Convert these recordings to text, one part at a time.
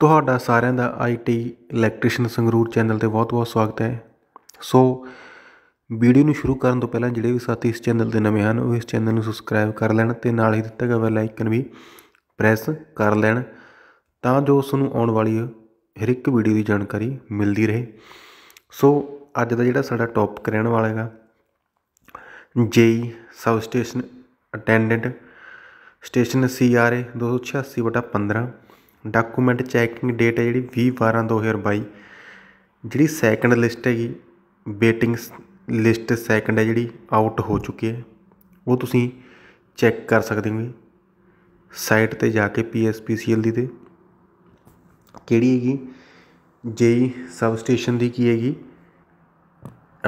ਤੁਹਾਡਾ ਸਾਰਿਆਂ ਦਾ ਆਈਟੀ ਇਲੈਕਟ੍ਰੀਸ਼ੀਅਨ ਸੰਗਰੂਰ ਚੈਨਲ ਤੇ ਬਹੁਤ-ਬਹੁਤ ਸਵਾਗਤ ਹੈ ਸੋ ਵੀਡੀਓ ਨੂੰ ਸ਼ੁਰੂ ਕਰਨ ਤੋਂ ਪਹਿਲਾਂ ਜਿਹੜੇ ਵੀ ਸਾਥੀ ਇਸ ਚੈਨਲ ਦੇ ਨਵੇਂ ਹਨ ਉਹ ਇਸ ਚੈਨਲ ਨੂੰ ਸਬਸਕ੍ਰਾਈਬ ਕਰ ਲੈਣ ਤੇ ਨਾਲ ਹੀ ਦਿੱਤਾ ਗਿਆ ਬੈਲ ਆਈਕਨ ਵੀ ਪ੍ਰੈਸ ਕਰ ਲੈਣ ਤਾਂ ਜੋ ਉਸ ਨੂੰ ਆਉਣ ਵਾਲੀ ਹਰ ਇੱਕ ਵੀਡੀਓ ਦੀ ਜਾਣਕਾਰੀ ਮਿਲਦੀ ਰਹੇ ਸੋ ਅੱਜ ਦਾ ਜਿਹੜਾ ਸਾਡਾ ਟੌਪਿਕ ਰਹਿਣ ਵਾਲਾ ਹੈਗਾ JE sub station attendant station CRA 286/15 document checking date ਹੈ ਜਿਹੜੀ 20 ਬਾਰਾਂ 2022 ਜਿਹੜੀ ਸੈਕੰਡ ਲਿਸਟ ਹੈਗੀ ਵੇਟਿੰਗ ਲਿਸਟ ਸੈਕੰਡ ਹੈ ਜਿਹੜੀ ਆਊਟ ਹੋ ਚੁੱਕੀ ਹੈ ਉਹ ਤੁਸੀਂ ਚੈੱਕ ਕਰ ਸਕਦੇ ਹੋ ਸਾਈਟ ਤੇ ਜਾ ਕੇ ਪੀਐਸਪੀਸੀਐਲ ਦੀ ਤੇ ਕਿਹੜੀ ਹੈਗੀ ਜੇਈ ਸਬ ਸਟੇਸ਼ਨ ਦੀ ਕੀ ਹੈਗੀ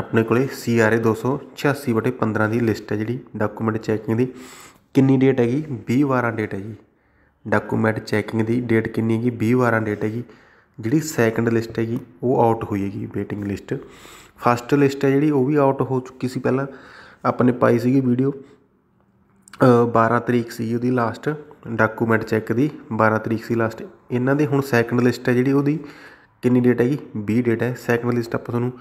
ਆਪਣੇ ਕੋਲੇ ਸੀਆਰਏ 286/15 ਦੀ ਲਿਸਟ ਹੈ ਜਿਹੜੀ ਡਾਕੂਮੈਂਟ ਚੈਕਿੰਗ ਦੀ ਕਿੰਨੀ ਡੇਟ ਹੈਗੀ 20 12 ਡੇਟ ਹੈ ਜੀ ਡਾਕੂਮੈਂਟ ਚੈਕਿੰਗ ਦੀ ਡੇਟ ਕਿੰਨੀ ਹੈਗੀ 20 ਵਾਰਾਂ ਡੇਟ ਹੈਗੀ ਜਿਹੜੀ ਸੈਕੰਡ ਲਿਸਟ ਹੈਗੀ ਉਹ ਆਊਟ ਹੋਈ ਹੈਗੀ ਵੇਟਿੰਗ ਲਿਸਟ ਫਸਟ ਲਿਸਟ ਹੈ ਜਿਹੜੀ ਉਹ ਵੀ ਆਊਟ ਹੋ ਚੁੱਕੀ ਸੀ ਪਹਿਲਾਂ ਆਪਣੇ ਪਾਈ ਸੀਗੀ ਵੀਡੀਓ 12 ਤਰੀਕ ਸੀ ਉਹਦੀ ਲਾਸਟ ਡਾਕੂਮੈਂਟ ਚੈੱਕ ਦੀ 12 ਤਰੀਕ ਸੀ ਲਾਸਟ ਇਹਨਾਂ ਦੇ ਹੁਣ ਸੈਕੰਡ ਲਿਸਟ ਹੈ ਜਿਹੜੀ ਉਹਦੀ ਕਿੰਨੀ ਡੇਟ ਹੈਗੀ 20 ਡੇਟ ਹੈ ਸੈਕੰਡ ਲਿਸਟ ਆਪਾਂ ਤੁਹਾਨੂੰ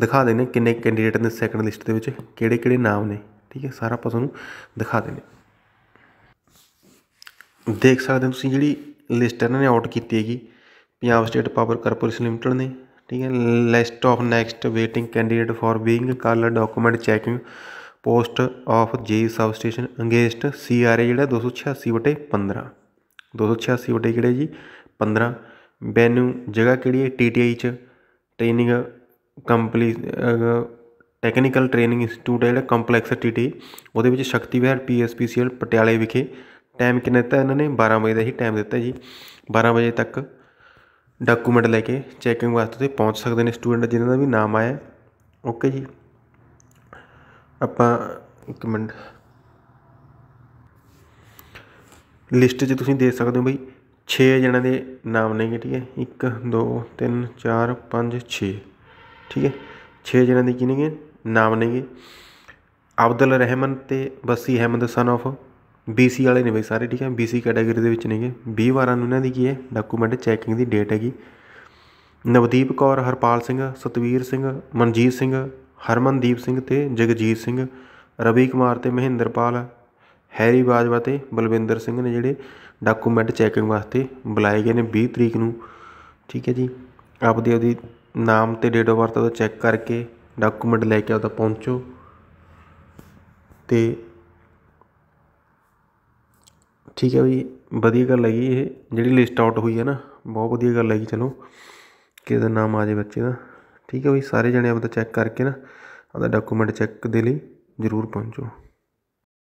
ਦਿਖਾ ਦੇਣੇ ਕਿੰਨੇ ਕੈਂਡੀਡੇਟ ਨੇ ਸੈਕੰਡ ਲਿਸਟ ਦੇ ਵਿੱਚ ਕਿਹੜੇ ਕਿਹੜੇ ਨਾਮ ਨੇ ਠੀਕ ਹੈ ਸਾਰਾ ਆਪਾਂ ਤੁਹਾਨੂੰ ਦਿਖਾ ਦੇਣੇ ਦੇਖ ਸਕਦੇ ਹੋ ਤੁਸੀਂ ਜਿਹੜੀ ਲਿਸਟ ਇਹਨਾਂ ਨੇ ਆਊਟ ਕੀਤੀ ਹੈਗੀ Punjab state power corporation limited ਨੇ ਠੀਕ ਹੈ list of next waiting candidate for being ਕੱਲ document checking post of G sub station against CRA ਜਿਹੜਾ 286 ਬਟੇ 15 286 ਬਟੇ ਕਿਹੜੇ ਜੀ 15 ਬੈਨੂ ਜਗ੍ਹਾ ਕਿਹੜੀ ਹੈ ਟੀਟੀਆਈ ਚ ਟ੍ਰੇਨਿੰਗ ਕੰਪਲੀ ਟੈਕਨੀਕਲ ਟ੍ਰੇਨਿੰਗ ਇੰਸਟੀਚਿਊਟ ਹੈ ਜਿਹੜਾ ਕੰਪਲੈਕਸ ਟੀਟੀ ਉਹਦੇ ਵਿੱਚ ਸ਼ਕਤੀ ਵਿਹਾਰ ਪੀਐਸਪੀਸੀਐਲ ਪਟਿਆਲੇ ਵਿਖੇ ਟਾਈਮ ਕਿੰਨੇ ਦਿੱਤਾ ਇਹਨਾਂ ਨੇ 12 ਵਜੇ ਦਾ ਹੀ ਟਾਈਮ ਦਿੱਤਾ ਜੀ 12 ਵਜੇ ਤੱਕ ਡਾਕੂਮੈਂਟ ਲੈ ਕੇ ਚੈਕਿੰਗ ਵਾਸਤੇ ਤੇ ਪਹੁੰਚ ਸਕਦੇ ਨੇ ਸਟੂਡੈਂਟ ਜਿਨ੍ਹਾਂ ਦਾ ਵੀ ਨਾਮ ਆਇਆ ਓਕੇ ਜੀ ਆਪਾਂ ਇੱਕ ਮਿੰਟ ਲਿਸਟ 'ਚ ਤੁਸੀਂ ਦੇਖ ਸਕਦੇ ਹੋ ਬਈ 6 ਜਣਾਂ ਦੇ ਨਾਮ ਨੇਗੇ ਠੀਕ ਹੈ 1 2 3 4 5 6 ਠੀਕ ਹੈ 6 ਜਣਾਂ ਦੇ ਕਿਨੇਗੇ ਨਾਮ ਨੇਗੇ ਅਬਦੁਲ ਰਹਿਮਨ ਤੇ Basi Ahmed son of BC ਵਾਲੇ ਨੇ ਬਈ ਸਾਰੇ ਠੀਕ ਹੈ ਬੀਸੀ ਕੈਟਾਗਰੀ ਦੇ ਵਿੱਚ ਨੇਗੇ 20 ਵਾਰਾਂ ਨੂੰ ਇਹਨਾਂ ਦੀ ਕੀ ਹੈ ਡਾਕੂਮੈਂਟ ਚੈਕਿੰਗ ਦੀ ਡੇਟ ਹੈਗੀ ਨਵਦੀਪ ਕੌਰ ਹਰਪਾਲ ਸਿੰਘ ਸਤਵੀਰ ਸਿੰਘ ਮਨਜੀਤ ਸਿੰਘ ਹਰਮਨਦੀਪ ਸਿੰਘ ਤੇ ਜਗਜੀਤ ਸਿੰਘ ਰਵੀ ਕੁਮਾਰ ਤੇ ਮਹਿੰਦਰਪਾਲ ਹੈਰੀ ਬਾਜਵਾ ਤੇ ਬਲਵਿੰਦਰ ਸਿੰਘ ਨੇ ਜਿਹੜੇ ਡਾਕੂਮੈਂਟ ਚੈਕਿੰਗ ਵਾਸਤੇ ਬੁਲਾਏ ਗਏ ਨੇ 20 ਤਰੀਕ ਨੂੰ ਠੀਕ ਹੈ ਜੀ ਆਪਦੇ ਉਹਦੀ ਨਾਮ ਤੇ ਡੇਟ ਆਫ ਬਰਥ ਦਾ ਚੈੱਕ ਕਰਕੇ ਡਾਕੂਮੈਂਟ ਲੈ ਕੇ ਆਉਂਦਾ ਪਹੁੰਚੋ ਤੇ ਠੀਕ ਹੈ ਵੀ ਵਧੀਆ ਗੱਲ ਹੈਗੀ ਇਹ ਜਿਹੜੀ ਲਿਸਟ ਆਊਟ ਹੋਈ ਹੈ ਨਾ ਬਹੁਤ ਵਧੀਆ ਗੱਲ ਹੈਗੀ ਚਲੋ ਕਿਸੇ ਨਾਮ ਆ ਜਾਵੇ ਬੱਚੇ ਦਾ ਠੀਕ ਹੈ ਵੀ ਸਾਰੇ ਜਣੇ ਆਪਦਾ ਚੈੱਕ ਕਰਕੇ ਨਾ ਆਪਦਾ ਡਾਕੂਮੈਂਟ ਚੈੱਕ ਦੇ ਲਈ ਜ਼ਰੂਰ ਪਹੁੰਚੋ